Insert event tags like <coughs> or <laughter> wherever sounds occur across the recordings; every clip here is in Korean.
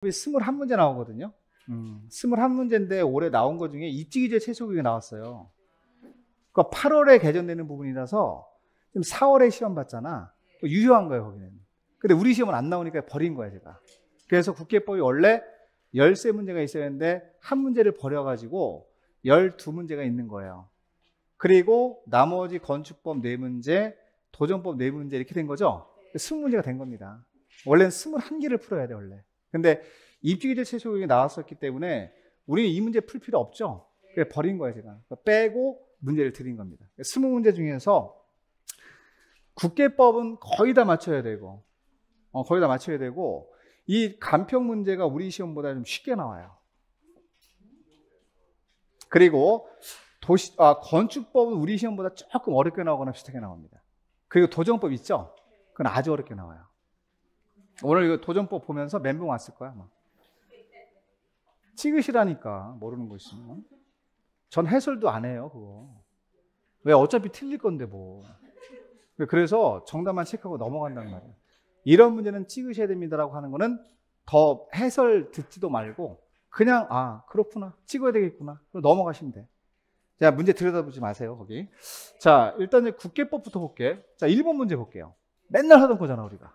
그 스물한 문제 나오거든요. 음. 스물한 음, 문제인데 올해 나온 것 중에 입지기제 최소 규격이 나왔어요. 그러니까 8월에 개정되는 부분이라서 지금 4월에 시험 봤잖아. 유효한 거예요, 거기는. 근데 우리 시험은 안 나오니까 버린 거야, 제가. 그래서 국회법이 원래 13문제가 있어야 되는데 한 문제를 버려가지고 12문제가 있는 거예요. 그리고 나머지 건축법 4문제, 도전법 4문제 이렇게 된 거죠. 20문제가 된 겁니다. 원래는 21개를 풀어야 돼, 원래. 근데 입주기대 최소 금이 나왔었기 때문에 우리는 이 문제 풀 필요 없죠. 그래 버린 거예요, 제가. 그러니까 빼고 문제를 드린 겁니다. 그러니까 스무 문제 중에서 국계법은 거의 다 맞춰야 되고, 어, 거의 다 맞춰야 되고, 이 간평 문제가 우리 시험보다 좀 쉽게 나와요. 그리고 도시, 아, 건축법은 우리 시험보다 조금 어렵게 나오거나 비슷하게 나옵니다. 그리고 도정법 있죠? 그건 아주 어렵게 나와요. 오늘 이거 도전법 보면서 멘붕 왔을 거야. 아마. 뭐. 찍으시라니까 모르는 거 있으면. 전 해설도 안 해요, 그거. 왜 어차피 틀릴 건데 뭐. 그래서 정답만 체크하고 넘어간단 말이야 이런 문제는 찍으셔야 됩니다라고 하는 거는 더 해설 듣지도 말고 그냥 아 그렇구나 찍어야 되겠구나 그럼 넘어가시면 돼. 자 문제 들여다보지 마세요 거기. 자 일단 국계법부터 볼게. 자 1번 문제 볼게요. 맨날 하던 거잖아 우리가.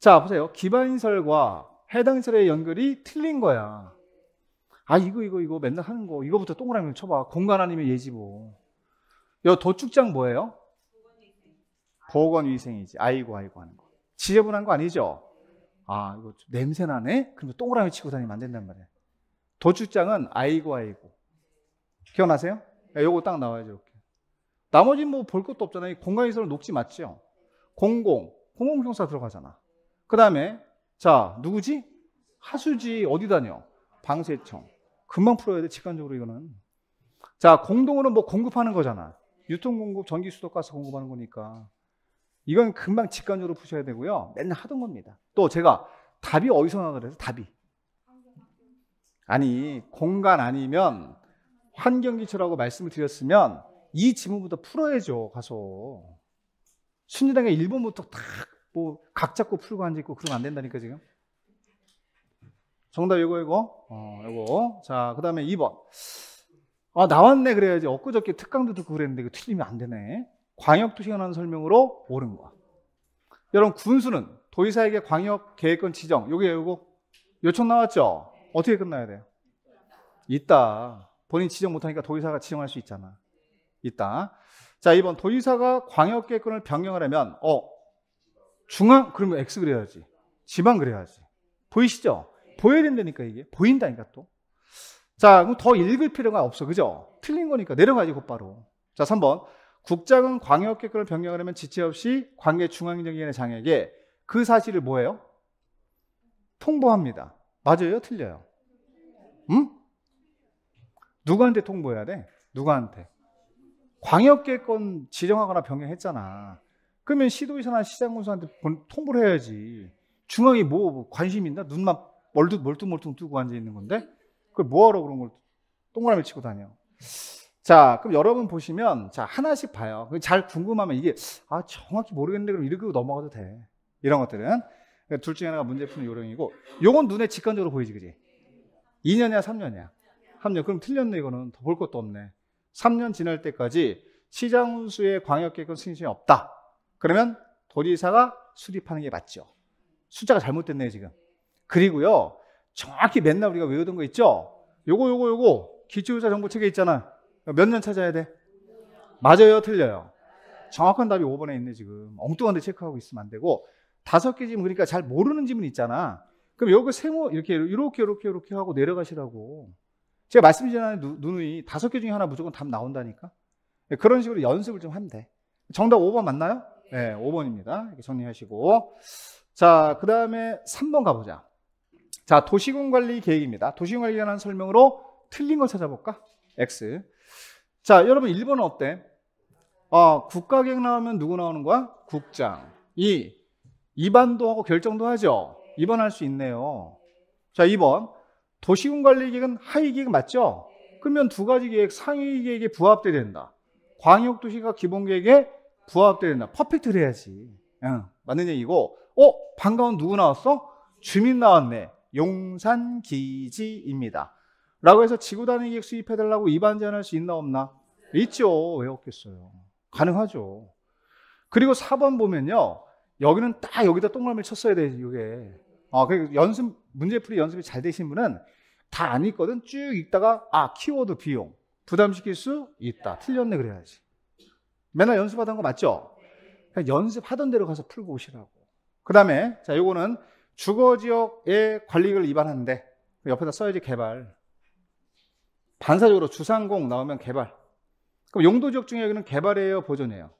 자, 보세요. 기반인설과 해당인설의 연결이 틀린 거야. 아, 이거, 이거, 이거 맨날 하는 거. 이거부터 동그라미 를 쳐봐. 공간 아니면 예지 뭐. 여 도축장 뭐예요? 보건위생이지. 아이고, 아이고 하는 거. 지저분한 거 아니죠? 아, 이거 냄새나네? 그럼 동그라미 치고 다니면 안 된단 말이야. 도축장은 아이고, 아이고. 기억나세요? 야, 요거 딱 나와야죠, 이렇게. 나머지 뭐볼 것도 없잖아요. 공간인설은 녹지 맞죠? 공공. 공공형사 들어가잖아. 그 다음에 자 누구지? 하수지 어디 다녀? 방세청. 금방 풀어야 돼 직관적으로 이거는. 자 공동으로 뭐 공급하는 거잖아. 유통 공급, 전기 수도 가스 공급하는 거니까 이건 금방 직관적으로 푸셔야 되고요. 맨날 하던 겁니다. 또 제가 답이 어디서 나와 그래서 답이 아니 공간 아니면 환경기초라고 말씀을 드렸으면 이 지문부터 풀어야죠 가서 순위당에 1번부터 딱 뭐각 잡고 풀고 앉아있고 그러면 안 된다니까 지금. 정답 이거 이거. 어, 이거. 자, 그다음에 2번. 아, 나왔네 그래야지. 엊그저께 특강도 듣고 그랬는데 이거 틀리면 안 되네. 광역투시간하 설명으로 옳은 거. 여러분 군수는 도의사에게 광역 계획권 지정. 요게 요거 요청 나왔죠? 어떻게 끝나야 돼요? 있다. 본인 지정 못하니까 도의사가 지정할 수 있잖아. 있다. 자, 이번 도의사가 광역 계획권을 변경하려면 어, 중앙 그러면 X 그려야지. 지방 그려야지. 보이시죠? 보여야 된다니까 이게 보인다니까 또. 자, 그럼 더 읽을 필요가 없어. 그죠? 틀린 거니까 내려가지 곧바로. 자, 3번. 국장은 광역객권을 변경하려면 지체 없이 관계 중앙행정기관의 장에게 그 사실을 뭐예요? 통보합니다. 맞아요? 틀려요? 응? 누구한테 통보해야 돼? 누구한테? 광역계권 지정하거나 변경했잖아. 그러면 시도지사나 시장군수한테 통보를 해야지. 중앙이 뭐 관심 있나? 눈만 멀뚱, 멀뚱멀뚱 뜨고 앉아 있는 건데? 그걸 뭐하러 그런 걸 동그라미 치고 다녀. 자, 그럼 여러분 보시면, 자, 하나씩 봐요. 잘 궁금하면 이게, 아, 정확히 모르겠는데 그럼 이렇게 넘어가도 돼. 이런 것들은. 그러니까 둘 중에 하나가 문제 푸는 요령이고, 요건 눈에 직관적으로 보이지, 그지? 2년이야, 3년이야? 3년. 그럼 틀렸네, 이거는. 더 볼 것도 없네. 3년 지날 때까지 시장 운수의 광역계획은 승인이 없다. 그러면 도지사가 수립하는 게 맞죠. 숫자가 잘못됐네요, 지금. 그리고요, 정확히 맨날 우리가 외우던 거 있죠? 요거, 요거, 요거. 기초유사 정보책에 있잖아. 몇 년 찾아야 돼? 맞아요, 틀려요. 정확한 답이 5번에 있네, 지금. 엉뚱한데 체크하고 있으면 안 되고. 다섯 개 지문, 그러니까 잘 모르는 지문 있잖아. 그럼 여기 세모, 이렇게, 이렇게, 이렇게, 이렇게 하고 내려가시라고. 제가 말씀드렸잖아요 누누이 다섯 개 중에 하나 무조건 답 나온다니까. 네, 그런 식으로 연습을 좀 하면 돼. 정답 5번 맞나요? 네, 예, 5번입니다. 이렇게 정리하시고. 자, 그 다음에 3번 가보자. 자, 도시군 관리 계획입니다. 도시군 관리에 관한 설명으로 틀린 걸 찾아볼까? X. 자, 여러분 1번은 어때? 아, 국가 계획 나오면 누구 나오는 거야? 국장. 2. 입안도 하고 결정도 하죠? 입안할 수 있네요. 자, 2번. 도시군 관리 계획은 하위 계획 맞죠? 그러면 두 가지 계획, 상위 계획에 부합돼야 된다. 광역도시가 기본 계획에 부합되어야 된다. 퍼펙트를 해야지. 응, 맞는 얘기고, 어? 반가운 누구 나왔어? 주민 나왔네. 용산기지입니다. 라고 해서 지구단위 계획 수입해달라고 입안 제한할 수 있나 없나? 있죠. 왜 없겠어요. 가능하죠. 그리고 4번 보면요. 여기는 딱 여기다 동그라미 쳤어야 돼, 이게. 아, 그 연습, 문제풀이 연습이 잘 되신 분은 다 안 읽거든. 쭉 읽다가, 아, 키워드 비용. 부담시킬 수 있다. 틀렸네, 그래야지. 맨날 연습하던 거 맞죠? 그냥 연습하던 대로 가서 풀고 오시라고. 그 다음에, 자, 요거는 주거지역의 관리를 위반하는데, 옆에다 써야지 개발. 반사적으로 주상공 나오면 개발. 그럼 용도지역 중에 여기는 개발이에요? 보존이에요?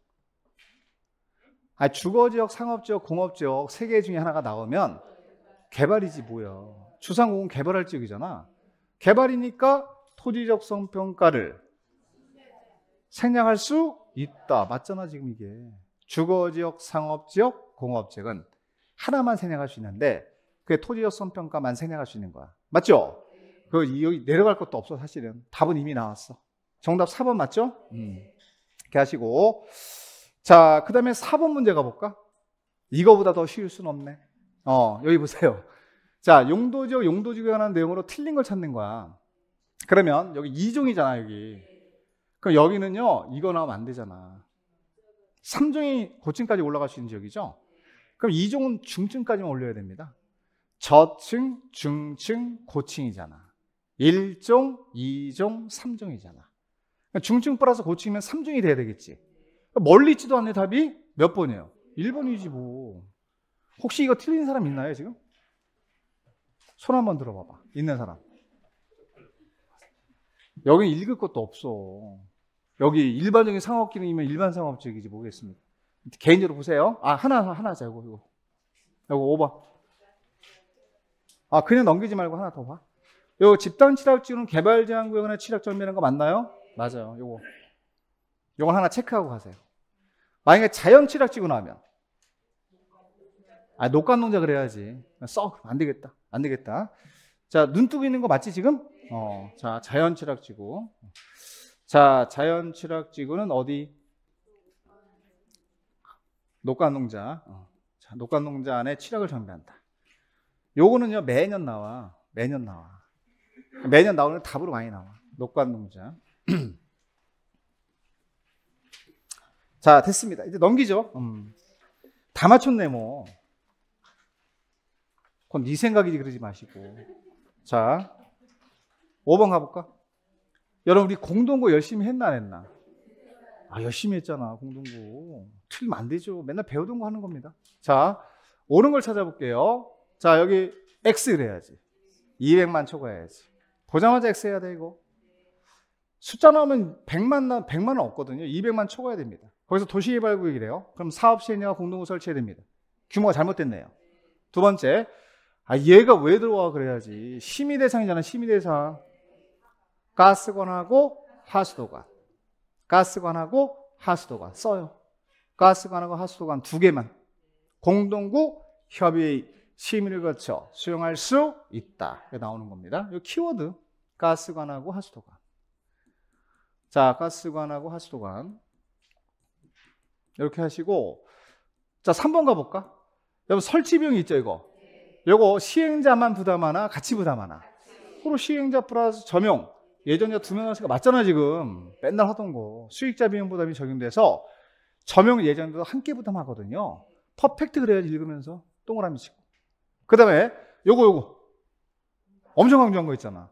아, 주거지역, 상업지역, 공업지역 세 개 중에 하나가 나오면 개발이지 뭐야. 주상공은 개발할 지역이잖아. 개발이니까 토지적 성평가를 생략할 수 있다. 맞잖아, 지금 이게. 주거지역, 상업지역, 공업지역은 하나만 생략할 수 있는데 그게 토지적 성평가만 생략할 수 있는 거야. 맞죠? 네. 그 여기 내려갈 것도 없어 사실은. 답은 이미 나왔어. 정답 4번 맞죠? 네. 음. 이렇게 하시고 자, 그다음에 4번 문제 가 볼까? 이거보다 더 쉬울 순 없네. 어, 여기 보세요. 자, 용도지역, 용도지역에 관한 내용으로 틀린 걸 찾는 거야. 그러면 여기 2종이잖아, 여기. 그럼 여기는요, 이거 나오면 안 되잖아. 3종이 고층까지 올라갈 수 있는 지역이죠? 그럼 2종은 중층까지만 올려야 됩니다. 저층, 중층, 고층이잖아. 1종, 2종, 3종이잖아. 그러니까 중층 플러스 고층이면 3종이 돼야 되겠지. 그러니까 멀리 있지도 않네 답이 몇 번이에요? 1번이지 뭐. 혹시 이거 틀린 사람 있나요 지금? 손 한번 들어봐봐. 있는 사람. 여긴 읽을 것도 없어. 여기 일반적인 상업 기능이면 일반 상업적이지 모르겠습니다 개인적으로 보세요. 아, 하나, 하나 하자, 이거, 이거. 이거 5번. 아, 그냥 넘기지 말고 하나 더 봐. 요 집단 치락지구는 개발 제한 구역이나 치락점이라는 거 맞나요? 맞아요. 요거. 요걸 하나 체크하고 가세요. 만약에 자연 치락지구 나면. 아, 녹간농자 그래야지. 썩, 안 되겠다. 안 되겠다. 자, 눈 뜨고 있는 거 맞지, 지금? 어, 자, 자연 치락지구. 자, 자연 칠락 지구는 어디? 녹간 농자. 어. 자, 녹간 농자 안에 칠락을 정비한다. 요거는요, 매년 나와. 매년 나와. 매년 나오는 답으로 많이 나와. 녹간 농자. <clears throat> 자, 됐습니다. 이제 넘기죠. 음. 다 맞췄네, 뭐. 그건 네 생각이지 그러지 마시고. 자, 5번 가볼까? 여러분, 우리 공동고 열심히 했나 안 했나? 아, 열심히 했잖아, 공동고. 틀리면 안 되죠. 맨날 배우던 거 하는 겁니다. 자, 오는 걸 찾아볼게요. 자, 여기 X를 래야지 200만 초과해야지. 보자마자 X 해야 돼, 이거. 숫자 나오면 100만, 100만은 없거든요. 200만 초과해야 됩니다. 거기서 도시개발구역이래요. 그럼 사업시행령과 공동구 설치해야 됩니다. 규모가 잘못됐네요. 두 번째, 아, 얘가 왜 들어와 그래야지. 심의 대상이잖아, 심의 대상. 가스관하고 하수도관. 가스관하고 하수도관 써요. 가스관하고 하수도관 두 개만 공동구 협의의 심의를 거쳐 수용할 수 있다. 이게 나오는 겁니다. 이 키워드 가스관하고 하수도관. 자, 가스관하고 하수도관 이렇게 하시고 자, 3번 가볼까? 여러분 설치 비용 있죠, 이거? 이거 시행자만 부담하나 같이 부담하나? 그리고 시행자 플러스 점용 예전에 두명 하니까 맞잖아 지금 맨날 하던 거 수익자 비용 부담이 적용돼서 점용 예전에도 함께 부담하거든요 퍼펙트 그래야지 읽으면서 동그라미 치고 그 다음에 요거 요거 엄청 강조한 거 있잖아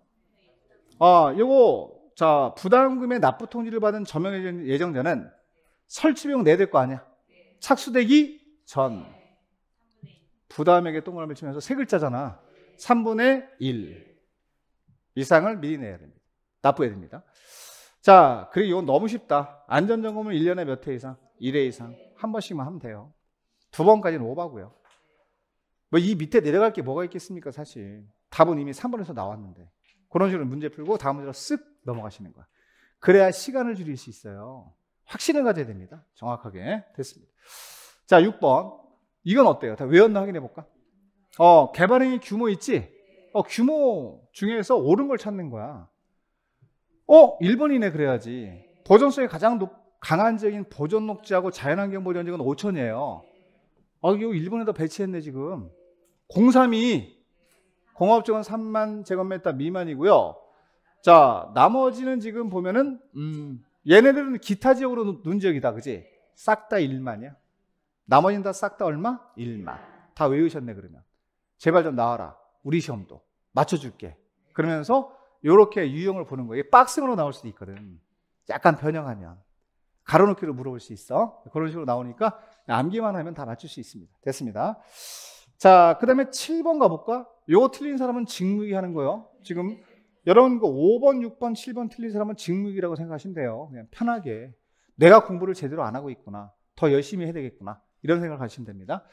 아 요거 자 부담금의 납부 통지를 받은 점용 예정자는 설치 비용 내야 될 거 아니야 착수되기 전 부담액에 동그라미 치면서 세 글자잖아 3분의 1 이상을 미리 내야 됩니다 나쁘게 됩니다. 자, 그리고 이건 너무 쉽다. 안전점검은 1년에 몇 회 이상? 1회 이상. 한 번씩만 하면 돼요. 두 번까지는 오바고요. 뭐 이 밑에 내려갈 게 뭐가 있겠습니까, 사실. 답은 이미 3번에서 나왔는데. 그런 식으로 문제 풀고 다음 문제로 쓱 넘어가시는 거야. 그래야 시간을 줄일 수 있어요. 확신을 가져야 됩니다. 정확하게. 됐습니다. 자, 6번. 이건 어때요? 다 외웠나 확인해 볼까? 어, 개발행위 규모 있지? 어, 규모 중에서 옳은 걸 찾는 거야. 어, 일본이네 그래야지. 보존성이 가장 높, 강한적인 보존 녹지하고 자연환경 보존지역은5천이에요 아, 이거 일본에다 배치했네 지금. 0 3이 공업지구는 3만 제곱미터 미만이고요. 자, 나머지는 지금 보면은 음, 얘네들은 기타 지역으로 눈 지역이다, 그지? 싹 다 1만이야. 나머지는 다 싹 다 얼마? 1만. 다 외우셨네 그러면. 제발 좀 나와라. 우리 시험도 맞춰줄게. 그러면서 이렇게 유형을 보는 거예요. 박스로 나올 수도 있거든. 약간 변형하면. 가로놓기로 물어볼 수 있어. 그런 식으로 나오니까 암기만 하면 다 맞출 수 있습니다. 됐습니다. 자, 그 다음에 7번 가볼까? 요거 틀린 사람은 직무기 하는 거요 지금 여러분 그 5번, 6번, 7번 틀린 사람은 직무기라고 생각하시면 돼요. 그냥 편하게. 내가 공부를 제대로 안 하고 있구나. 더 열심히 해야 되겠구나. 이런 생각을 하시면 됩니다.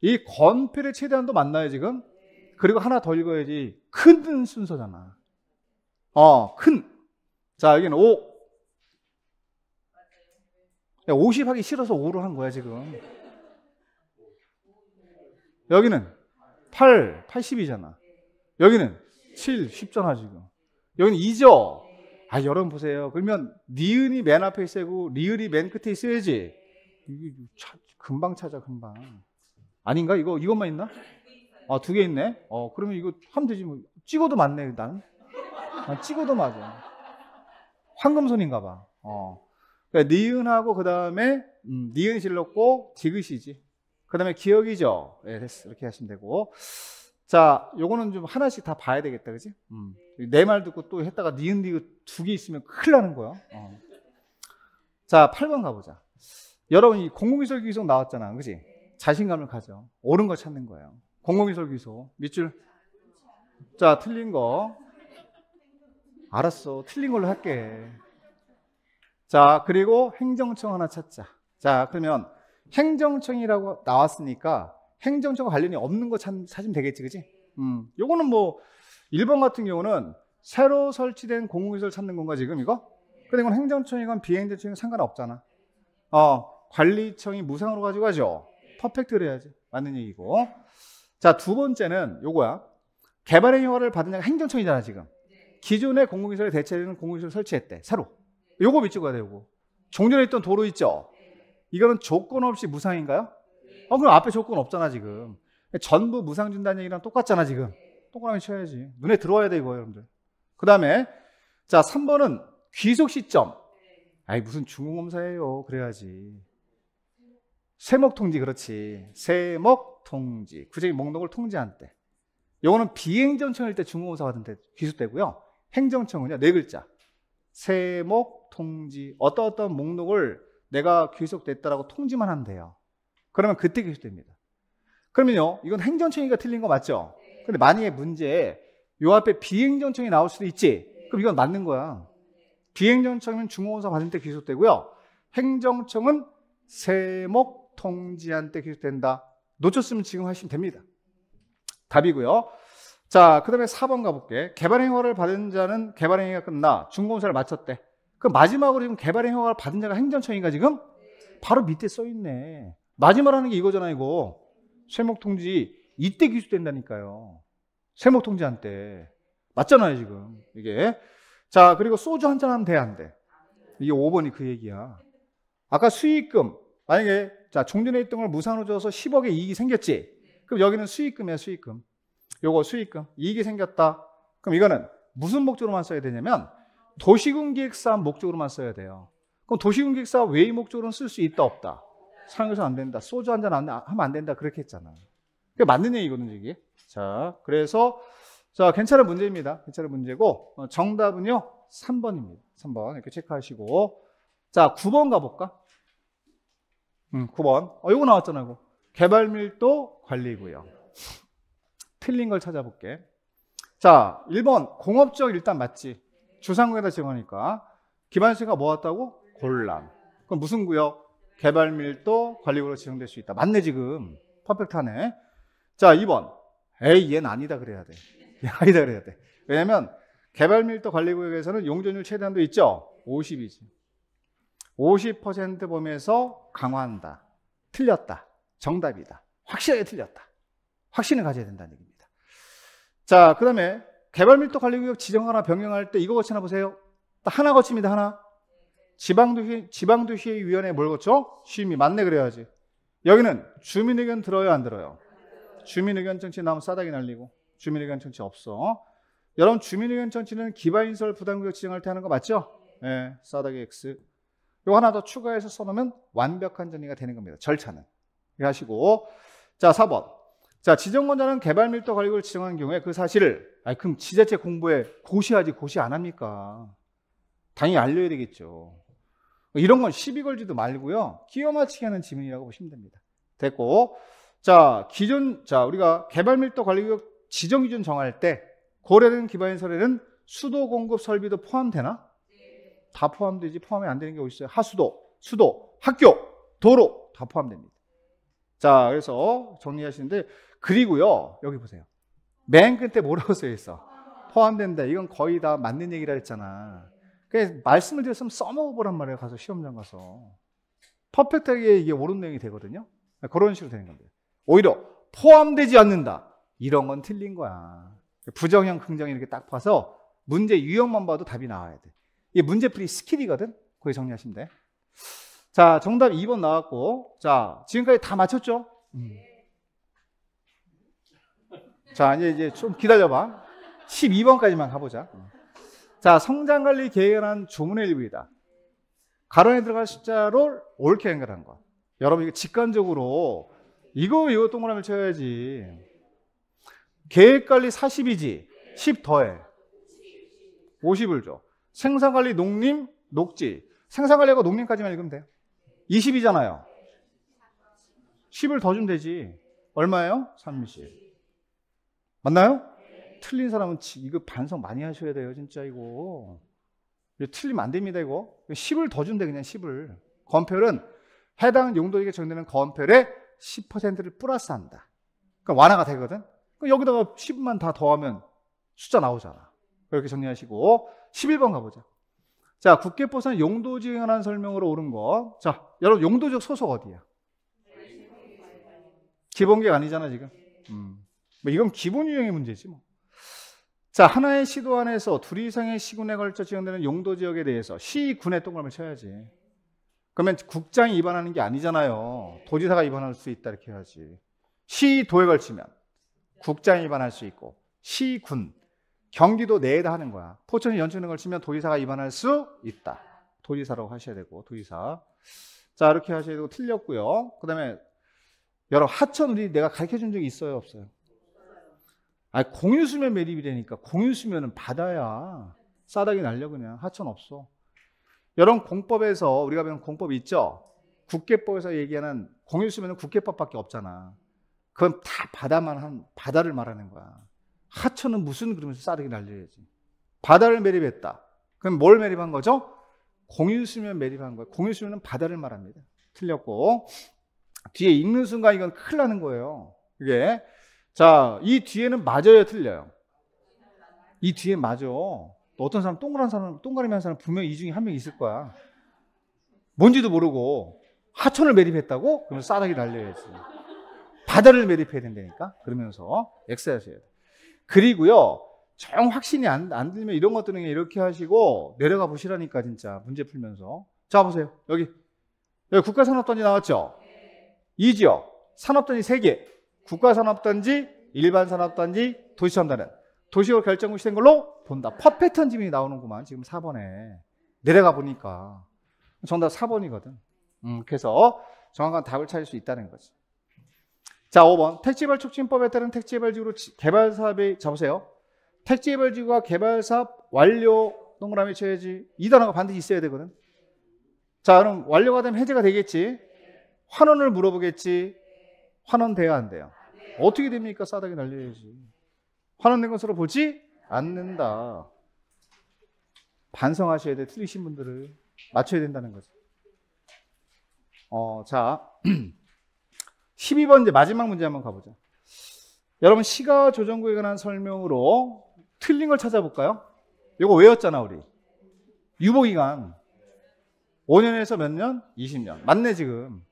이 건필에 최대한 더 만나요, 지금. 그리고 하나 더 읽어야지. 큰 순서잖아. 어, 큰. 자, 여기는 5. 50 하기 싫어서 5로 한 거야, 지금. 여기는 8, 80이잖아. 여기는 7, 10잖아, 지금. 여기는 2죠? 아, 여러분 보세요. 그러면 니은이 맨 앞에 있어야고, 리을이 맨 끝에 있어야지. 차, 금방 찾아, 금방. 아닌가? 이거, 이것만 있나? 아, 두 개 있네? 어, 그러면 이거 하면 되지. 뭐. 찍어도 맞네, 난. 아, 찍어도 맞아. 황금손인가 봐. 어. 그러니까 니은하고 그 다음에 음, 니은실 질렀고 디귿이지. 그 다음에 기억이죠. 예, 됐어. 이렇게 하시면 되고. 자, 요거는 좀 하나씩 다 봐야 되겠다, 그지? 음. 내말 네 듣고 또 했다가 니은 디귿 두개 있으면 큰일 나는 거야. 어. 자, 8번 가보자. 여러분, 이 공공기술 기속 나왔잖아, 그지? 자신감을 가져. 옳은 거 찾는 거예요. 공공기술 기속. 밑줄. 자, 틀린 거. 알았어. 틀린 걸로 할게. 자, 그리고 행정청 하나 찾자. 자, 그러면 행정청이라고 나왔으니까 행정청 과 관련이 없는 거 찾으면 되겠지, 그지? 음, 요거는 뭐, 1번 같은 경우는 새로 설치된 공공시설 찾는 건가, 지금 이거? 근데 이건 행정청이건 비행정청이건 상관없잖아. 어, 관리청이 무상으로 가지고 가죠. 퍼펙트를 해야지. 맞는 얘기고. 자, 두 번째는 요거야. 개발의 효과를 받은 자가 행정청이잖아, 지금. 기존의 공공시설에 대체되는 공공시설 설치했대. 새로. 요거 밑줄 가야 되고. 종전에 있던 도로 있죠? 이거는 조건 없이 무상인가요? 어, 그럼 앞에 조건 없잖아, 지금. 전부 무상 준다는 얘기랑 똑같잖아, 지금. 동그라미 쳐야지. 눈에 들어와야 돼, 이거, 여러분들. 그 다음에, 자, 3번은 귀속 시점. 아이, 무슨 중공검사예요. 그래야지. 세목 통지, 그렇지. 세목 통지. 구제의 목록을 통지한 때. 요거는 비행 전청일 때 중공검사 받은 때 귀속되고요. 행정청은요, 네 글자. 세목 통지. 어떤 어떤 목록을 내가 귀속됐다라고 통지만 하면 돼요. 그러면 그때 귀속됩니다. 그러면요, 이건 행정청이가 틀린 거 맞죠? 근데 만약에 문제에 요 앞에 비행정청이 나올 수도 있지. 그럼 이건 맞는 거야. 비행정청은 중공사 받은때 귀속되고요. 행정청은 세목 통지한 때 귀속된다. 놓쳤으면 지금 하시면 됩니다. 답이고요. 자, 그 다음에 4번 가볼게. 개발행허를 위가 받은 자는 개발행위가 끝나. 준공사를 마쳤대. 그 마지막으로 지금 개발행허를 위가 받은 자가 행정청인가 지금? 네. 바로 밑에 써있네. 마지막 으로 하는 게 이거잖아, 이거. 세목통지 이때 기수된다니까요. 세목통지 한테 맞잖아요, 지금. 이게. 자, 그리고 소주 한잔 하면 돼, 안 돼? 이게 5번이 그 얘기야. 아까 수익금. 만약에, 자, 종전에 있던 걸 무상으로 줘서 10억의 이익이 생겼지? 그럼 여기는 수익금이야, 수익금. 요거 수익금, 이익이 생겼다. 그럼 이거는 무슨 목적으로만 써야 되냐면 도시군기획사업 목적으로만 써야 돼요. 그럼 도시군기획사업 외의 목적으로는 쓸 수 있다 없다. 사용해서 안 된다. 소주 한잔 안, 하면 안 된다. 그렇게 했잖아. 그게 맞는 얘기거든요, 이게. 자, 그래서 자, 괜찮은 문제입니다. 괜찮은 문제고 어, 정답은요. 3번입니다. 3번 이렇게 체크하시고 자, 9번 가볼까? 음, 9번. 어, 이거 나왔잖아요. 이거. 개발밀도 관리고요. 틀린 걸 찾아볼게. 자, 1번 공업 적 일단 맞지. 주상구에다 지원하니까 기반시가 모았다고 뭐 곤란. 그럼 무슨 구역? 개발 밀도 관리구로 역으 지정될 수 있다. 맞네 지금. 퍼펙트하네. 자, 2번. 에이, 얘는 아니다 그래야 돼. <laughs> 아니다 그래야 돼. 왜냐면 개발 밀도 관리구역에서는 용적률 최대한도 있죠. 50이지. 50% 범위에서 강화한다. 틀렸다. 정답이다. 확실하게 틀렸다. 확신을 가져야 된다는 얘기입니다. 자, 그 다음에 개발밀도 관리구역 지정하나 변경할 때 이거 거치나 보세요. 딱 하나 거칩니다, 하나. 지방도시, 지방도시위원회 뭘 거쳐? 취임이 맞네, 그래야지. 여기는 주민의견 들어요, 안 들어요? 주민의견 정치 나오면 싸다기 날리고. 주민의견 정치 없어. 여러분, 주민의견 정치는 기반인설 부담구역 지정할 때 하는 거 맞죠? 예, 네, 싸다기 X. 이거 하나 더 추가해서 써놓으면 완벽한 정리가 되는 겁니다. 절차는. 이렇게 하시고. 자, 4번. 자, 지정권자는 개발 밀도 관리를 구 지정한 경우에 그 사실을 아 그럼 지자체 공부에 고시하지 고시 안 합니까? 당연히 알려야 되겠죠. 이런 건 시비 걸지도 말고요. 끼어 맞추게 하는 지문이라고 보시면 됩니다. 됐고. 자, 기존 자, 우리가 개발 밀도 관리 구역 지정 기준 정할 때고려된 기반 시설에는 수도 공급 설비도 포함되나? 다 포함되지 포함이 안 되는 게 어디 있어요? 하수도, 수도, 학교, 도로 다 포함됩니다. 자, 그래서 정리하시는데 그리고요, 여기 보세요. 맨 끝에 뭐라고 써 있어? 포함된다. 이건 거의 다 맞는 얘기라 했잖아. 그 말씀을 드렸으면 써먹어보란 말이에요. 가서 시험장 가서. 퍼펙트하게 이게 옳은 내용이 되거든요. 그런 식으로 되는 겁니다. 오히려 포함되지 않는다. 이런 건 틀린 거야. 부정형, 긍정형 이렇게 딱 봐서 문제 유형만 봐도 답이 나와야 돼. 이게 문제풀이 스킬이거든? 거기 정리하시면 돼. 자, 정답 2번 나왔고. 자, 지금까지 다 맞췄죠? 음. 자, 이제, 좀 기다려봐. 12번까지만 가보자. 자, 성장관리 계획이라는 조문의 일부이다. 가론에 들어갈 숫자로 옳게 연결한 거. 여러분, 이거 직관적으로 이거 이거 동그라미를 쳐야지. 계획관리 40이지. 10 더해. 50을 줘. 생산관리 농림 녹지. 생산관리하고 농림까지만 읽으면 돼 20이잖아요. 10을 더 주면 되지. 얼마예요? 30. 맞나요? 네. 틀린 사람은 이거 반성 많이 하셔야 돼요, 진짜 이거. 이거 틀리면 안 됩니다, 이거. 10을 더 준대, 그냥 10을. 건폐율은 해당 용도에게 적용되는 건폐율의 10%를 플러스한다. 그러니까 완화가 되거든. 그럼 여기다가 10만 다 더하면 숫자 나오잖아. 그렇게 정리하시고 11번 가보자. 자, 국계법상 용도지행하는 설명으로 오른 거. 자, 여러분 용도적 소속 어디야? 기본계획 아니잖아 지금. 음. 뭐 이건 기본 유형의 문제지 뭐. 자, 하나의 시도 안에서 둘 이상의 시군에 걸쳐 지정되는 용도 지역에 대해서 시군에동그라미 쳐야지. 그러면 국장이 위반하는 게 아니잖아요. 도지사가 위반할 수 있다 이렇게 해야지. 시도에 걸치면 국장이 위반할 수 있고 시군, 경기도 내에다 하는 거야. 포천이 연천에 걸치면 도지사가 위반할 수 있다. 도지사라고 하셔야 되고 도지사. 자, 이렇게 하셔야 되고 틀렸고요. 그다음에 여러분 하천 우리 내가 가르쳐 준 적이 있어요, 없어요? 아 공유 수면 매립이되니까 공유 수면은 받아야 싸다기 날려 그냥 하천 없어. 여러 공법에서 우리가 배운 공법 있죠? 국계법에서 얘기하는 공유 수면은 국계법밖에 없잖아. 그건 다 바다만 한 바다를 말하는 거야. 하천은 무슨 그러면서 싸다기 날려야지. 바다를 매립했다. 그럼 뭘 매립한 거죠? 공유 수면 매립한 거야. 공유 수면은 바다를 말합니다. 틀렸고 뒤에 읽는 순간 이건 큰일 나는 거예요. 이게 자, 이 뒤에는 맞아요, 틀려요? 이 뒤에 맞아. 어떤 사람 동그란 사람, 동그라미 한 사람 분명히 이 중에 한 명 있을 거야. 뭔지도 모르고 하천을 매립했다고? 그러면 싸다기 날려야지. 바다를 매립해야 된다니까? 그러면서 엑스하셔야 돼. 그리고요, 정 확신이 안, 안 들면 이런 것들은 이렇게 하시고 내려가 보시라니까, 진짜. 문제 풀면서. 자, 보세요. 여기. 여기 국가산업단지 나왔죠? 이지역 산업단지 3개. 국가산업단지, 일반산업단지, 도시산업단은 도시로 결정시된 걸로 본다. 퍼펙트한 지문이 나오는구만. 지금 4번에. 내려가 보니까. 정답 4번이거든. 음, 그래서 정확한 답을 찾을 수 있다는 거지. 자, 5번. 택지발 촉진법에 따른 택지발 지구로 개발 사업이, 잡으세요. 택지개발 지구가 개발 사업 완료 동그라미 쳐야지. 이 단어가 반드시 있어야 되거든. 자, 그럼 완료가 되면 해제가 되겠지. 환원을 물어보겠지. 환원돼야 안 돼요. 어떻게 됩니까? 싸다게 날려야지. 환원된 것으로 보지 않는다. 반성하셔야 돼. 틀리신 분들을 맞춰야 된다는 거죠. 어, 자. 12번 <clears throat> 이제 마지막 문제 한번 가보자. 여러분, 시가 조정구에 관한 설명으로 틀린 걸 찾아볼까요? 이거 외웠잖아, 우리. 유보기간. 5년에서 몇 년? 20년. 맞네, 지금.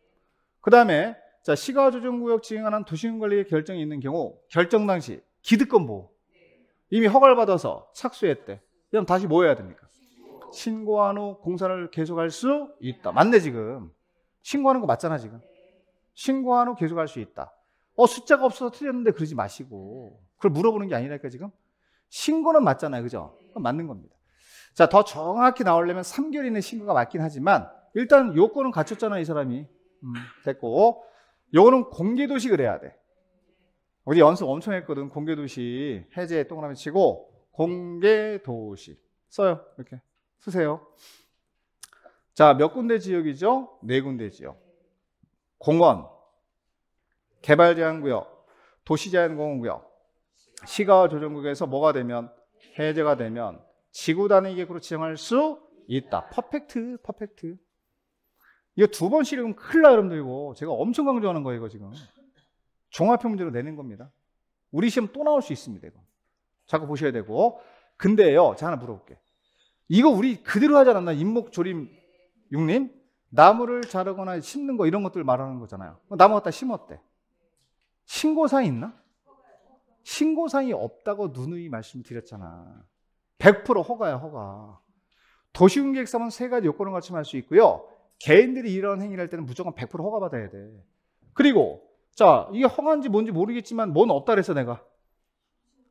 그 다음에 자, 시가조정구역 지하는 도시군관리의 결정이 있는 경우 결정 당시 기득권 보호 이미 허가받아서 를 착수했대. 그럼 다시 뭐 해야 됩니까? 신고한 후 공사를 계속할 수 있다. 맞네 지금. 신고하는 거 맞잖아 지금. 신고한 후 계속할 수 있다. 어 숫자가 없어서 틀렸는데 그러지 마시고 그걸 물어보는 게 아니라니까 지금. 신고는 맞잖아요, 그죠? 맞는 겁니다. 자, 더 정확히 나오려면 3개월 이내 신고가 맞긴 하지만 일단 요건은 갖췄잖아 이 사람이. 음, 됐고 요거는 공개도시 그래야 돼. 우리 연습 엄청 했거든. 공개도시 해제 동그라미 치고 공개도시 써요. 이렇게 쓰세요. 자, 몇 군데 지역이죠? 네 군데 지역. 공원, 개발제한구역, 도시자연공원구역시가 조정국에서 뭐가 되면 해제가 되면 지구 단위 계획으로 지정할 수 있다. 퍼펙트, 퍼펙트. 이거 두번 실으면 큰일 나, 여러분들이고. 제가 엄청 강조하는 거예요, 이거 지금. 종합형 문제로 내는 겁니다. 우리 시험 또 나올 수 있습니다, 이거. 자꾸 보셔야 되고. 근데요, 자, 하나 물어볼게. 이거 우리 그대로 하지 않았나? 인목, 조림, 육림? 나무를 자르거나 심는 거 이런 것들 말하는 거잖아요. 나무 갖다 심었대. 신고사항이 있나? 신고사항이 없다고 누누이 말씀드렸잖아. 100% 허가야, 허가. 도시군계획사업은 세 가지 요건을 같이 면할 수 있고요. 개인들이 이런 행위를 할 때는 무조건 100% 허가받아야 돼. 그리고, 자, 이게 허가인지 뭔지 모르겠지만, 뭔 없다 그랬어, 내가.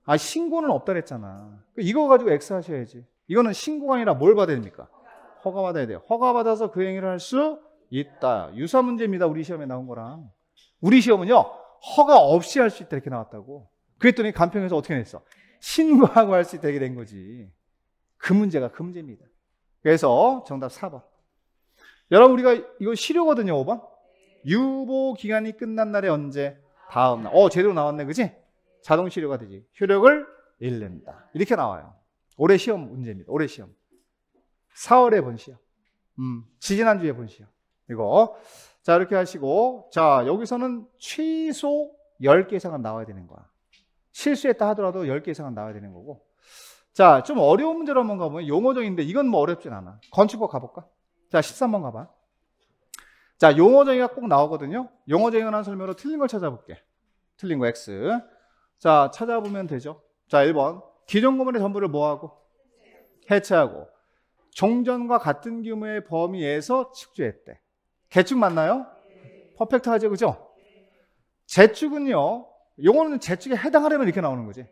아, 신고는 없다 그랬잖아. 그 이거 가지고 X 하셔야지. 이거는 신고가 아니라 뭘 받아야 됩니까? 허가받아야 돼 허가받아서 그 행위를 할 수 있다. 유사 문제입니다. 우리 시험에 나온 거랑. 우리 시험은요, 허가 없이 할 수 있다 이렇게 나왔다고. 그랬더니 간평에서 어떻게 됐어 신고하고 할 수있게된 거지. 그 문제가 그 문제입니다. 그래서 정답 4번. 여러분 우리가 이거 시료거든요 5번 유보 기간이 끝난 날에 언제? 다음 날. 어 제대로 나왔네 그지? 자동 시료가 되지. 효력을 일낸다 이렇게 나와요. 올해 시험 문제입니다. 올해 시험. 4월에 본 시험. 음, 지지난주에 본 시험. 이거. 자, 이렇게 하시고. 자, 여기서는 최소 10개 이상은 나와야 되는 거야. 실수했다 하더라도 10개 이상은 나와야 되는 거고. 자, 좀 어려운 문제로 한번 가보면 용어적인데 이건 뭐 어렵진 않아. 건축법 가볼까? 자, 13번 가봐. 자, 용어정의가 꼭 나오거든요. 용어정의라는 설명으로 틀린 걸 찾아볼게. 틀린 거 X. 자, 찾아보면 되죠. 자, 1번. 기존 구문의 전부를 뭐하고? 해체하고. 종전과 같은 규모의 범위에서 측주했대. 개축 맞나요? 퍼펙트하죠, 그죠? 재축은요, 용어는 재축에 해당하려면 이렇게 나오는 거지.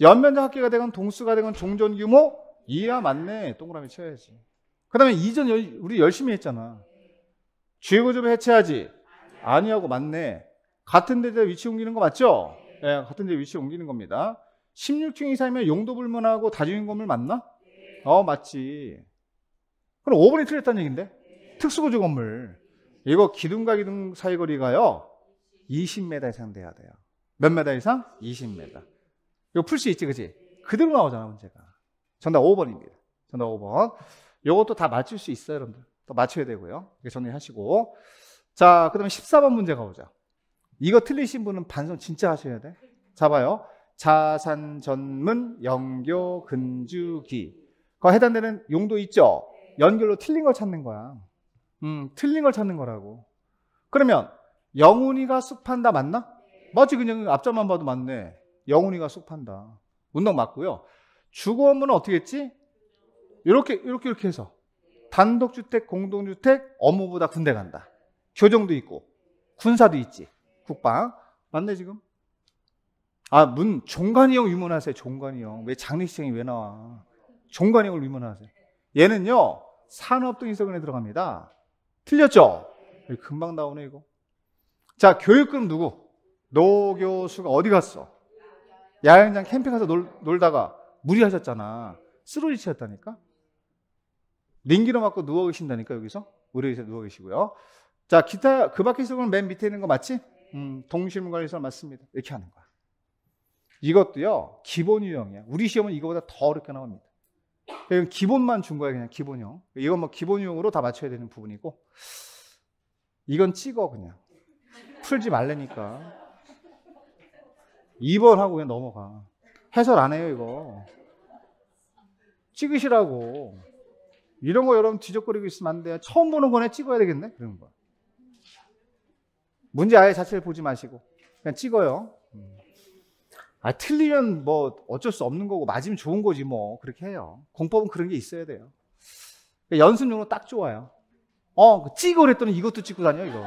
연면적 합계가 되건 동수가 되건 종전 규모 이와 맞네. 동그라미 쳐야지. 그 다음에 이전 우리 열심히 했잖아. 주의구조를 해체하지. 아니하고 맞네. 같은 데에 위치 옮기는 거 맞죠? 예, 네, 같은 데 위치 옮기는 겁니다. 16층 이상이면 용도불문하고 다중인건물 맞나? 어, 맞지. 그럼 5번이 틀렸다는 얘긴데 특수구조 건물. 이거 기둥과 기둥 사이 거리가요. 20m 이상 돼야 돼요. 몇 m 이상? 20m. 이거 풀 수 있지, 그지? 그대로 나오잖아, 문제가. 정답 5번입니다. 정답 5번. 요것도 다 맞출 수 있어요, 여러분들. 또 맞춰야 되고요. 정리하시고. 자, 그다음 14번 문제가 오죠. 이거 틀리신 분은 반성 진짜 하셔야 돼. 잡아요. 자산 전문 연교 근주기. 그거 해당되는 용도 있죠? 연결로 틀린 걸 찾는 거야. 음, 틀린 걸 찾는 거라고. 그러면 영훈이가 쑥 판다 맞나? 맞지 그냥 앞자만 봐도 맞네. 영훈이가 쑥 판다. 운동 맞고요. 주거문은 어떻게 했지? 이렇게 이렇게 이렇게 해서 단독주택, 공동주택, 업무보다 군대 간다. 교정도 있고 군사도 있지. 국방 맞네 지금. 아 문 종관이 형 유문하세요. 종관이 형. 왜 장례식장이 왜 나와? 종관이 형을 유문하세요. 얘는요 산업등이서근에 들어갑니다. 틀렸죠? 금방 나오네 이거. 자 교육금 누구? 노 교수가 어디 갔어? 야영장 캠핑 가서 놀, 다가 무리하셨잖아. 쓰러지셨다니까. 링기로 맞고 누워 계신다니까 여기서 의료에서 누워 계시고요. 자 기타 그 밖에서 보면 맨 밑에 있는 거 맞지? 음, 동심관리사 맞습니다. 이렇게 하는 거야. 이것도요 기본 유형이야. 우리 시험은 이거보다 더 어렵게 나옵니다. 그냥 그러니까 기본만 준 거야 그냥 기본형. 이건 뭐 기본형으로 유다 맞춰야 되는 부분이고 이건 찍어 그냥 풀지 말래니까 2번 하고 그냥 넘어가. 해설 안 해요 이거. 찍으시라고. 이런 거 여러분 뒤적거리고 있으면 안 돼요. 처음 보는 거네 찍어야 되겠네. 그런 거. 문제 아예 자체를 보지 마시고 그냥 찍어요. 음. 아 틀리면 뭐 어쩔 수 없는 거고 맞으면 좋은 거지 뭐 그렇게 해요. 공법은 그런 게 있어야 돼요. 그러니까 연습용으로 딱 좋아요. 어 그 찍어 그랬더니 이것도 찍고 다녀 이거.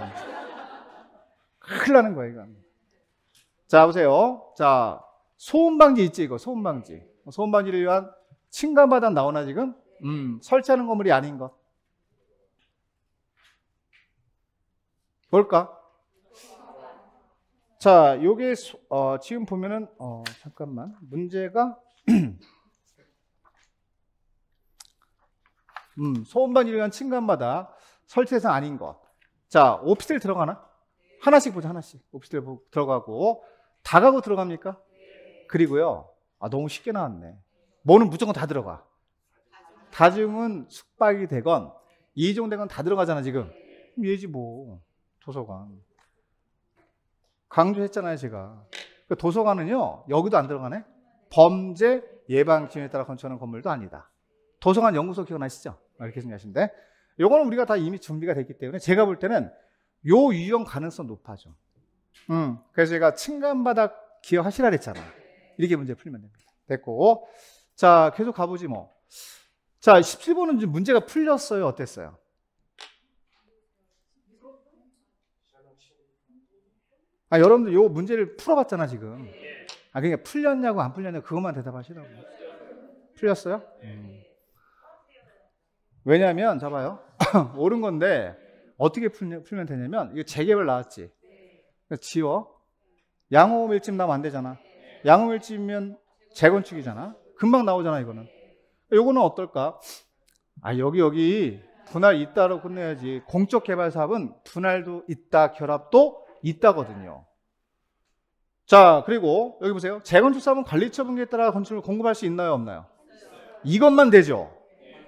큰일 나는 거예 이거. 자 보세요. 자 소음 방지 있지 이거 소음 방지. 어, 소음 방지를 위한 층간바닥 나오나 지금? 음, 설치하는 건물이 아닌 것. 뭘까? 자, 여기 어, 지금 보면은 어, 잠깐만 문제가 <clears throat> 음, 소음반 일어난 층간마다 설치해서 아닌 것. 자, 오피스텔 들어가나? 하나씩 보자, 하나씩. 오피스텔 들어가고 다 가고 들어갑니까? 그리고요. 아, 너무 쉽게 나왔네. 뭐는 무조건 다 들어가. 다중은 숙박이 되건 이종 되건 다 들어가잖아 지금. 얘지 뭐 도서관. 강조했잖아요 제가. 그 도서관은요 여기도 안 들어가네. 범죄 예방 기준에 따라 건축하는 건물도 아니다. 도서관 연구소 기억나시죠? 이렇게 생각하시는데 요거는 우리가 다 이미 준비가 됐기 때문에 제가 볼 때는 요 유형 가능성 높아져. 음, 그래서 제가 층간바닥 기억하시라 그랬잖아. 이렇게 문제 풀면 됩니다. 됐고. 자, 계속 가보지 뭐. 자, 17번은 문제가 풀렸어요. 어땠어요? 아, 여러분들 요 문제를 풀어봤잖아, 지금. 아, 그러니까 풀렸냐고 안 풀렸냐고 그것만 대답하시라고. 풀렸어요? 음. 왜냐면, 자 봐요. <coughs> 옳은 건데, 어떻게 풀, 풀면 되냐면, 이거 재개발 나왔지. 그러니까 지워. 양호 밀집 나면 안 되잖아. 양호 밀집이면 재건축이잖아. 금방 나오잖아, 이거는. 요거는 어떨까? 아, 여기, 여기 분할 있다로 끝내야지. 공적 개발 사업은 분할도 있다, 결합도 있다거든요. 자, 그리고 여기 보세요. 재건축 사업은 관리 처분기에 따라 건축을 공급할 수 있나요, 없나요? 이것만 되죠.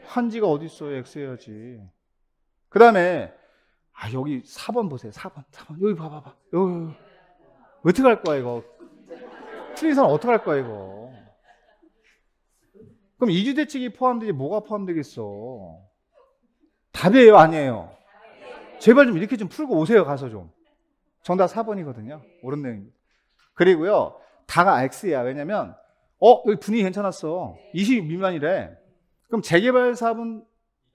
한지가 어디 있어요? x 해야지그 다음에 아 여기 4번 보세요. 4번, 4번. 여기 봐봐봐. 여기, 여기. 어떻게 할 거야 이거? 틀린 사람 어떻게 할 거야 이거? 그럼 이주 대책이 포함되지 뭐가 포함되겠어? 답이에요, 아니에요? 제발 좀 이렇게 좀 풀고 오세요, 가서 좀. 정답 4번이거든요. 옳은 내용입니다. 그리고요, 다가 X야. 왜냐면, 어, 여기 분위기 괜찮았어. 20 미만이래. 그럼 재개발 사업은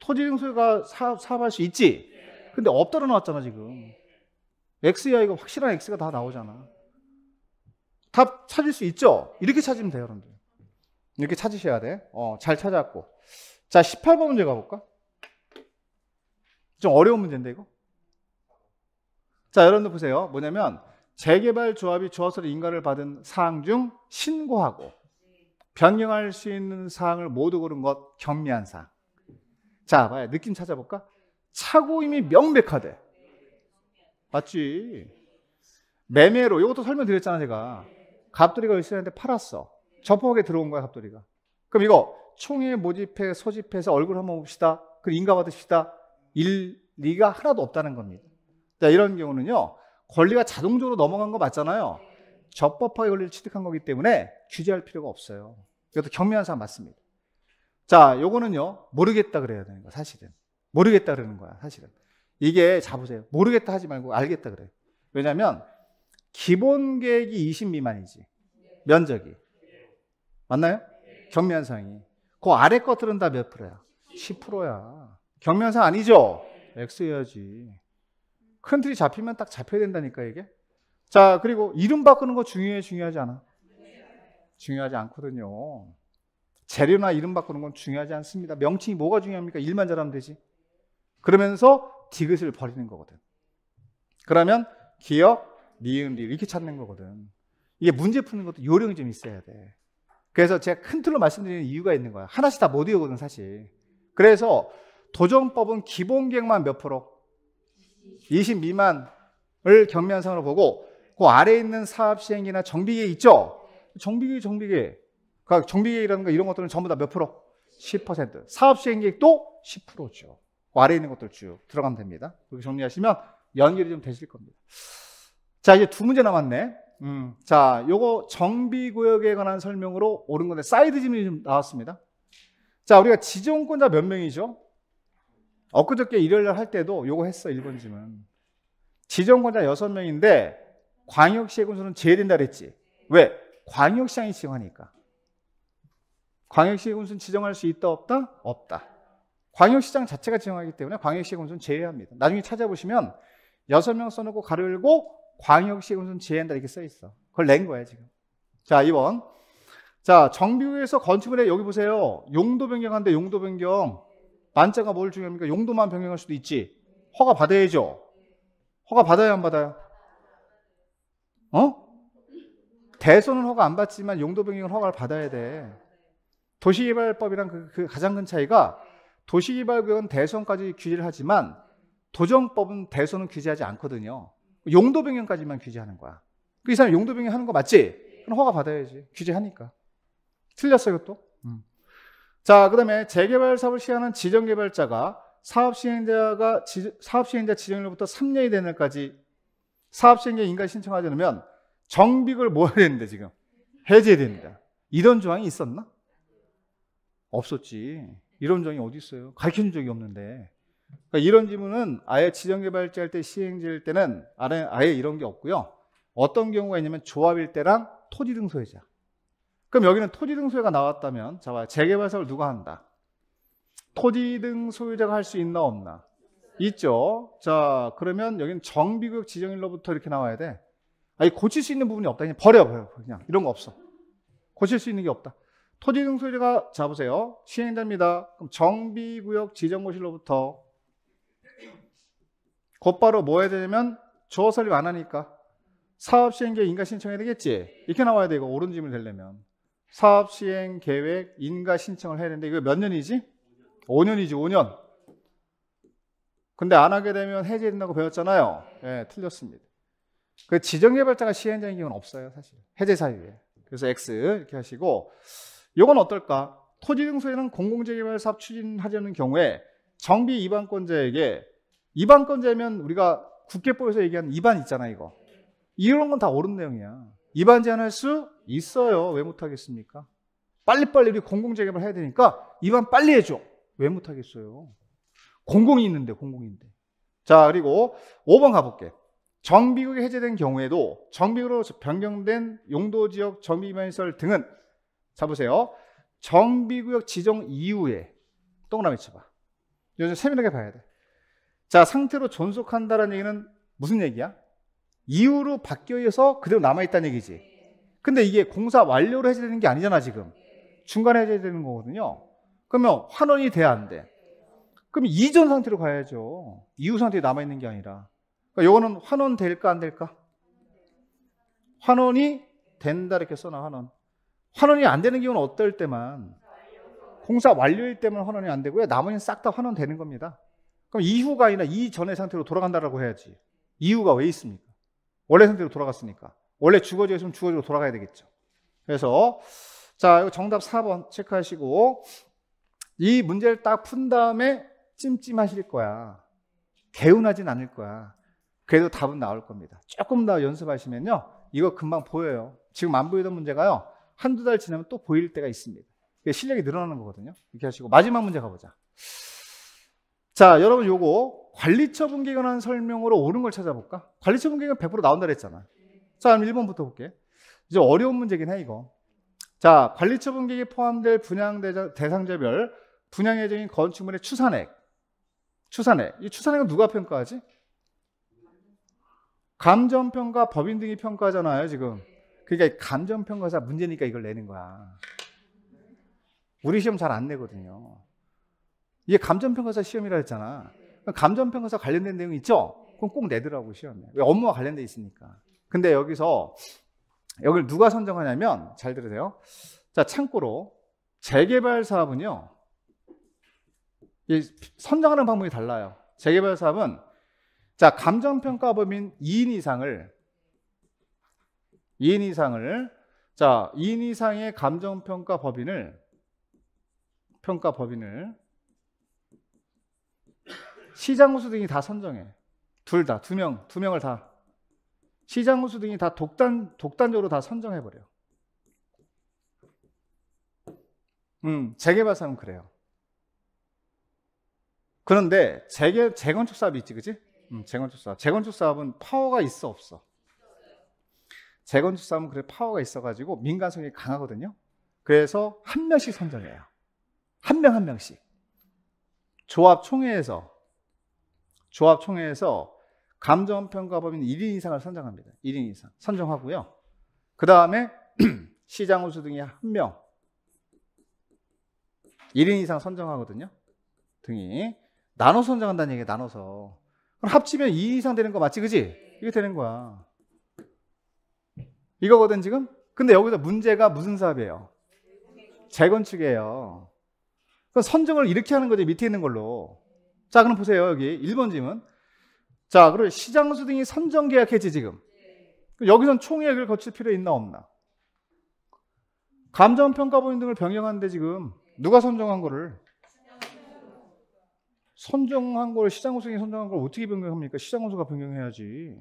토지증소가 사업할 수 있지? 근데 업다로 나왔잖아, 지금. X야, 이거 확실한 X가 다 나오잖아. 답 찾을 수 있죠? 이렇게 찾으면 돼요, 여러분들. 이렇게 찾으셔야 돼. 어, 잘 찾았고. 자, 18번 문제 가볼까? 좀 어려운 문제인데, 이거? 자, 여러분들 보세요. 뭐냐면, 재개발 조합이 주어서로 인가를 받은 사항 중 신고하고 변경할 수 있는 사항을 모두 고른 것 경미한 사항. 자, 봐요. 느낌 찾아볼까? 차고임이 명백하대. 맞지? 매매로, 이것도 설명드렸잖아, 제가. 갑돌이가 있었는데 팔았어. 전하게 들어온 거야, 갑돌이가. 그럼 이거 총회 모집회 소집해서 얼굴 한번 봅시다. 그리고 인가 받으십시다 일, 리가 하나도 없다는 겁니다. 자, 이런 경우는요. 권리가 자동적으로 넘어간 거 맞잖아요. 적법하게 권리를 취득한 거기 때문에 규제할 필요가 없어요. 이것도 경미한 사항 맞습니다. 자, 요거는요. 모르겠다 그래야 되는 거 사실은. 모르겠다 그러는 거야, 사실은. 이게 잡으세요. 모르겠다 하지 말고 알겠다 그래요. 왜냐면 기본 계획이 20 미만이지. 면적이. 맞나요? 경면상이. 그 아래 것들은 다 몇 프로야? 10%야. 경면상 아니죠? X여야지. 큰 틀이 잡히면 딱 잡혀야 된다니까, 이게. 자, 그리고 이름 바꾸는 거 중요해, 중요하지 않아? 중요하지 않거든요. 재료나 이름 바꾸는 건 중요하지 않습니다. 명칭이 뭐가 중요합니까? 일만 잘하면 되지. 그러면서 디귿을 버리는 거거든. 그러면 기억, 니은, 리 이렇게 찾는 거거든. 이게 문제 푸는 것도 요령이 좀 있어야 돼. 그래서 제가 큰 틀로 말씀드리는 이유가 있는 거예요. 하나씩 다 못 외우거든, 사실. 그래서 도전법은 기본 계획만몇 프로? 20 미만을 경현상으로 보고 그 아래에 있는 사업 시행이나 정비계 획 있죠? 정비계, 정비계. 그러니까 정비계라든가 이런 것들은 전부 다 몇 프로? 10%. 사업 시행 계획도 10%죠. 그 아래에 있는 것들 쭉 들어가면 됩니다. 그렇게 정리하시면 연결이 좀 되실 겁니다. 자, 이제 두 문제 남았네. 음, 자, 요거 정비구역에 관한 설명으로 옳은 건데, 사이드 지문이 좀 나왔습니다. 자, 우리가 지정권자 몇 명이죠? 엊그저께 일요일 날할 때도 요거 했어, 1번 지문. 지정권자 6명인데, 광역시의 군수는 제외된다 그랬지. 왜? 광역시장이 지정하니까. 광역시의 군수는 지정할 수 있다, 없다? 없다. 광역시장 자체가 지정하기 때문에 광역시의 군수는 제외합니다. 나중에 찾아보시면, 6명 써놓고 가로 열고 광역시공선 지한다 이렇게 써 있어. 그걸 낸 거야, 지금. 자, 2번. 자, 정비구에서 건축을 해. 여기 보세요. 용도 변경한데 용도 변경. 만자가 뭘 중요합니까? 용도만 변경할 수도 있지. 허가 받아야죠. 허가 받아요, 안 받아요? 어? 대선은 허가 안 받지만 용도 변경은 허가를 받아야 돼. 도시개발법이랑 그, 그 가장 큰 차이가 도시개발구역은 대선까지 규제를 하지만 도정법은 대선은 규제하지 않거든요. 용도 변경까지만 규제하는 거야. 그이 사람 용도 변경하는 거 맞지? 그럼 허가 받아야지. 규제하니까. 틀렸어 이것도. 음. 자, 그다음에 재개발 사업을 시행하는 지정 개발자가 사업 시행자가 사업 시행자 지정일로부터 3년이 되는 날까지 사업 시행자 인가 신청하지 않으면 정비를 모아야 되는데 지금 해제해야 됩니다. 이런 조항이 있었나? 없었지. 이런 조항이 어디 있어요? 가르쳐준 적이 없는데. 그러니까 이런 지문은 아예 지정개발지할 때시행지일 때는 아예 이런 게 없고요. 어떤 경우가 있냐면 조합일 때랑 토지등소유자. 그럼 여기는 토지등소유가 나왔다면 자, 재개발사업을 누가 한다? 토지등소유자가 할 수 있나 없나? 있죠. 자, 그러면 여기는 정비구역 지정일로부터 이렇게 나와야 돼. 아니, 고칠 수 있는 부분이 없다. 그냥 버려, 버려. 그냥. 이런 거 없어. 고칠 수 있는 게 없다. 토지등소유자가, 자, 보세요. 시행자입니다 그럼 정비구역 지정고실로부터 곧바로 뭐 해야 되냐면 조어 설립 안 하니까 사업 시행 계획 인가 신청해야 되겠지. 이렇게 나와야 되고 옳은 짐을 되려면 사업 시행 계획 인가 신청을 해야 되는데 이거 몇 년이지? 5년이지 5년. 근데 안 하게 되면 해제된다고 배웠잖아요. 예, 네, 틀렸습니다. 그 지정개발자가 시행자인 경우는 없어요, 사실. 해제 사유에. 그래서 X 이렇게 하시고 이건 어떨까? 토지등소에는 공공재개발 사업 추진하려는 경우에 정비 이반권자에게 이반건제면 우리가 국회법에서 얘기한는 이반 있잖아, 이거. 이런 건 다 옳은 내용이야. 이반 제한할 수 있어요. 왜 못하겠습니까? 빨리빨리 우리 공공재개발 해야 되니까 이반 빨리 해줘. 왜 못하겠어요? 공공이 있는데, 공공인데. 자, 그리고 5번 가볼게. 정비구역이 해제된 경우에도 정비구로 변경된 용도 지역 정비기반시설 등은 자 보세요. 정비구역 지정 이후에 동그라미 쳐봐. 요즘 세밀하게 봐야 돼. 자, 상태로 존속한다라는 얘기는 무슨 얘기야? 이후로 바뀌어서 그대로 남아있다는 얘기지. 근데 이게 공사 완료를 해야 되는 게 아니잖아, 지금. 중간에 해야 되는 거거든요. 그러면 환원이 돼야 안 돼. 그럼 이전 상태로 가야죠. 이후 상태에 남아있는 게 아니라. 그러니까 요거는 환원 될까, 안 될까? 환원이 된다, 이렇게 써놔, 환원. 환원이 안 되는 경우는 어떨 때만. 공사 완료일 때만 환원이 안 되고요. 나머지는 싹 다 환원되는 겁니다. 그럼 이후가 아니라 이전의 상태로 돌아간다라고 해야지. 이유가 왜 있습니까? 원래 상태로 돌아갔으니까. 원래 주거지있으면 주거지로 돌아가야 되겠죠. 그래서 자, 정답 4번 체크하시고 이 문제를 딱 푼 다음에 찜찜하실 거야. 개운하진 않을 거야. 그래도 답은 나올 겁니다. 조금 더 연습하시면요. 이거 금방 보여요. 지금 안 보이던 문제가요. 한두 달 지나면 또 보일 때가 있습니다. 실력이 늘어나는 거거든요. 이렇게 하시고 마지막 문제 가보자. 자, 여러분 요거 관리처 분기에 관한 설명으로 옳은 걸 찾아볼까? 관리처 분기가 100% 나온다 그랬잖아. 자, 그럼 1번부터 볼게. 이제 어려운 문제긴 해 이거. 자, 관리처 분기에 포함될 분양 대상자별 분양 예정인 건축물의 추산액. 추산액. 이 추산액은 누가 평가하지? 감정평가 법인 등이 평가잖아요 지금 그러니까 감정평가사 문제니까 이걸 내는 거야 우리 시험 잘 안 내거든요 이게 감정평가사 시험이라 했잖아. 감정평가사 관련된 내용이 있죠? 그럼꼭 내더라고, 시험에. 왜 업무와 관련돼 있으니까. 근데 여기서, 여기를 누가 선정하냐면, 잘 들으세요. 자, 참고로, 재개발 사업은요, 선정하는 방법이 달라요. 재개발 사업은, 자, 감정평가 범인 2인 이상을, 2인 이상을, 자, 2인 이상의 감정평가 법인을, 평가 법인을, 시장 고수 등이 다 선정해. 둘 다, 두 명, 두 명을 다. 시장 고수 등이 다 독단, 독단적으로 다 선정해버려. 음, 재개발 사업 그래요. 그런데 재개, 재건축 사업이 있지, 그지? 음, 재건축 사업. 재건축 사업은 파워가 있어, 없어? 재건축 사업은 그래 파워가 있어가지고 민간성이 강하거든요. 그래서 한 명씩 선정해요. 한 명한 한 명씩. 조합 총회에서 조합총회에서 감정평가법인 1인 이상을 선정합니다. 1인 이상 선정하고요. 그 다음에 <clears throat> 시장 우수 등이 한 명 1인 이상 선정하거든요. 등이 나눠 선정한다는 얘기예요. 나눠서. 그럼 합치면 2인 이상 되는 거 맞지? 그지? 이게 되는 거야. 이거거든 지금? 근데 여기서 문제가 무슨 사업이에요? 재건축이에요. 그럼 선정을 이렇게 하는 거지 밑에 있는 걸로. 자, 그럼 보세요. 여기 1번 질문. 자, 그리고 시장수 등이 선정 계약해지 지금. 여기선 총액을 거칠 필요 있나 없나? 감정평가보인 등을 변경하는데 지금 누가 선정한 거를? 선정한 걸 시장고수이 선정한 걸 어떻게 변경합니까? 시장고수가 변경해야지.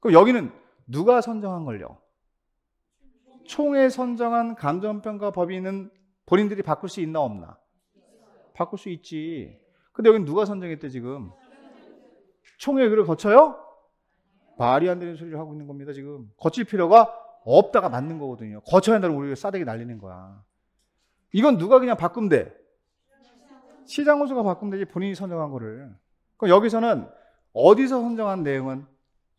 그럼 여기는 누가 선정한 걸요? 총에 선정한 감정평가 법인은 본인들이 바꿀 수 있나 없나? 바꿀 수 있지. 근데 여기 누가 선정했대 지금? 총회의를 거쳐요? 말이 안 되는 소리를 하고 있는 겁니다 지금. 거칠 필요가 없다가 맞는 거거든요. 거쳐야 한다고 우리가 싸대기 날리는 거야. 이건 누가 그냥 바꾼 돼? 시장 고수가 바꾼 되지 본인이 선정한 거를. 그럼 여기서는 어디서 선정한 내용은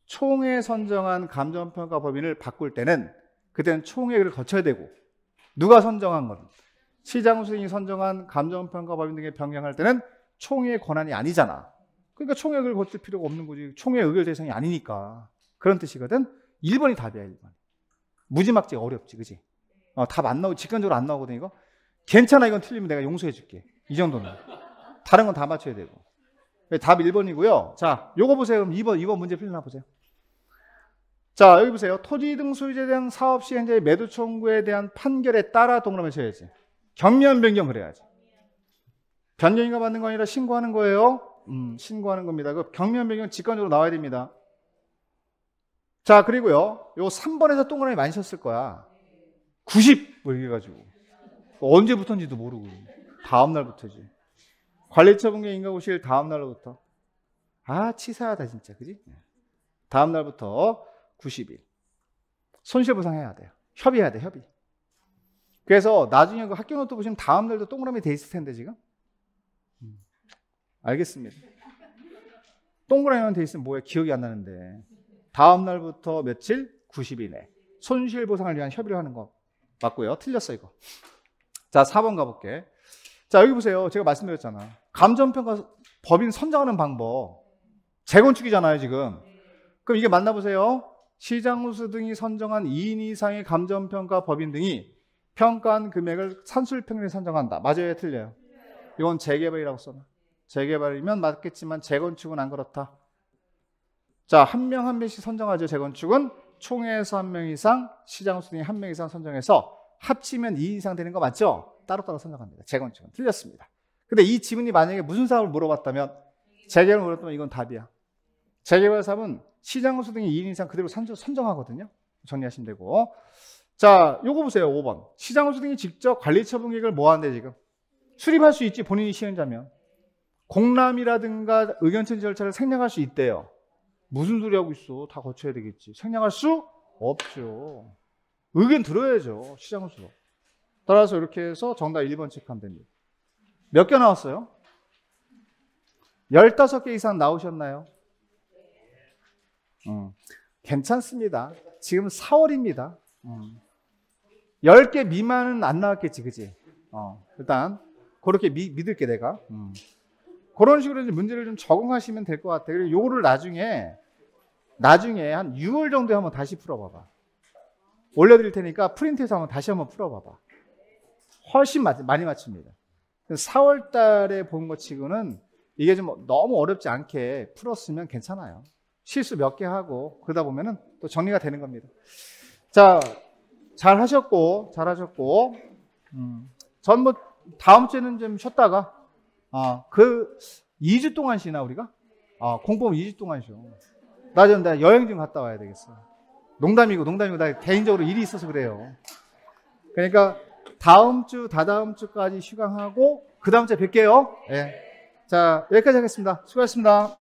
총회 선정한 감정평가 법인을 바꿀 때는 그때는 총회를 거쳐야 되고 누가 선정한 건 시장 선생이 선정한 감정평가 법인 등의 변경할 때는 총회의 권한이 아니잖아. 그러니까 총회를 거칠 필요가 없는 거지. 총회 의결 의 대상이 아니니까. 그런 뜻이거든. 1번이 답이야, 1번. 무지막지 어렵지, 그지? 어, 답안 나오고, 직관적으로 안 나오거든, 이거. 괜찮아, 이건 틀리면 내가 용서해 줄게. 이 정도는. 다른 건 다 맞춰야 되고. 네, 답 1번이고요. 자, 요거 보세요. 그럼 2번, 2번 문제 풀리나 보세요. 자, 여기 보세요. 토지 등 소유자에 대한 사업 시 행자의 매도 청구에 대한 판결에 따라 동그라미 쳐야지. 경면 변경을 해야지. 변경인가 받는 거 아니라 신고하는 거예요. 음, 음 신고하는 겁니다. 그 경면 변경 직관적으로 나와야 됩니다. 자, 그리고요. 요 3번에서 동그라미 많이 썼을 거야. 90! 뭐 이래가지고. 언제부터인지도 모르고. 다음날부터지. 관리처 분계 인가고실 다음날로부터. 아, 치사하다, 진짜. 그지? 네. 다음날부터 90일. 손실보상해야 돼요. 협의해야 돼, 협의. 그래서 나중에 그 학교 노트 보시면 다음날도 동그라미 돼 있을 텐데, 지금. 알겠습니다. 동그라미만 돼 있으면 뭐예 기억이 안 나는데. 다음 날부터 며칠? 90일에. 손실보상을 위한 협의를 하는 거. 맞고요. 틀렸어, 이거. 자, 4번 가볼게. 자, 여기 보세요. 제가 말씀드렸잖아. 감정평가 법인 선정하는 방법. 재건축이잖아요, 지금. 그럼 이게 맞나보세요 시장우수 등이 선정한 2인 이상의 감정평가 법인 등이 평가한 금액을 산술평균에 선정한다. 맞아요, 틀려요? 이건 재개발이라고 써놔. 재개발이면 맞겠지만 재건축은 안 그렇다. 자, 한 명 한 명씩 선정하죠. 재건축은 총회에서 한 명 이상, 시장 순위 한명 이상 선정해서 합치면 2인 이상 되는 거 맞죠? 따로따로 선정합니다. 재건축은 틀렸습니다. 근데 이 지문이 만약에 무슨 사업을 물어봤다면 재개발을 물었다면 이건 답이야. 재개발 사업은 시장 수등이 2인 이상 그대로 선정하거든요. 정리하시면 되고. 자, 요거 보세요. 5번. 시장 수등이 직접 관리 처분 계획을 뭐 하는데 지금? 수립할 수 있지 본인이 시행자면. 공람이라든가 의견체지 절차를 생략할 수 있대요. 무슨 소리 하고 있어? 다 거쳐야 되겠지. 생략할 수 없죠. 의견 들어야죠. 시장으로. 따라서 이렇게 해서 정답 1번 체크하면 됩니다. 몇 개 나왔어요? 15개 이상 나오셨나요? 음, 괜찮습니다. 지금 4월입니다. 음. 10개 미만은 안 나왔겠지, 그지? 어, 일단, 그렇게 미, 믿을게, 내가. 음. 그런 식으로 이제 문제를 좀 적응하시면 될 것 같아요. 그리고 요거를 나중에 나중에 한 6월 정도에 한번 다시 풀어봐봐. 올려드릴 테니까 프린트해서 한번 다시 한번 풀어봐봐. 훨씬 많이 맞춥니다. 4월 달에 본 것 치고는 이게 좀 너무 어렵지 않게 풀었으면 괜찮아요. 실수 몇 개 하고 그러다 보면은 또 정리가 되는 겁니다. 자, 잘 하셨고, 잘 하셨고, 음, 전뭐 다음 주에는 좀 쉬었다가 아그 2주 동안 쉬나 우리가? 아, 공법 2주 동안 쉬어. 나좀 나 여행 좀 갔다 와야 되겠어. 농담이고 농담이고 나 개인적으로 일이 있어서 그래요. 그러니까 다음 주, 다다음 주까지 휴강하고 그 다음 주에 뵐게요. 예. 자, 여기까지 하겠습니다. 수고하셨습니다.